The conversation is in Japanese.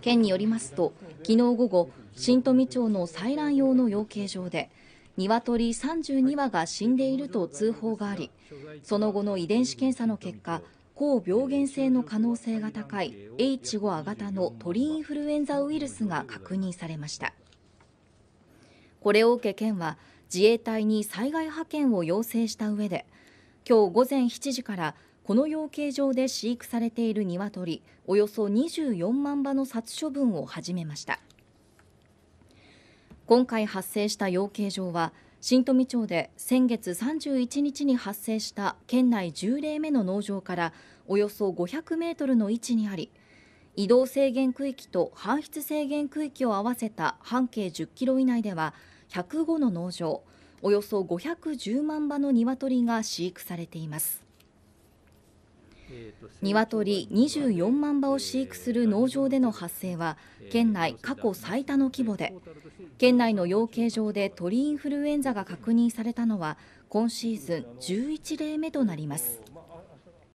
県によりますと昨日午後新富町の採卵用の養鶏場で鶏32羽が死んでいると通報がありその後の遺伝子検査の結果高病原性の可能性が高い H5 亜型の鳥インフルエンザウイルスが確認されましたこれを受け県は自衛隊に災害派遣を要請した上で今日午前7時からこの養鶏場で飼育されている鶏およそ24万羽の殺処分を始めました今回発生した養鶏場は新富町で先月31日に発生した県内10例目の農場からおよそ500メートルの位置にあり移動制限区域と搬出制限区域を合わせた半径10キロ以内では105の農場およそ510万羽の鶏が飼育されています鶏24万羽を飼育する農場での発生は県内過去最多の規模で県内の養鶏場で鳥インフルエンザが確認されたのは今シーズン11例目となります。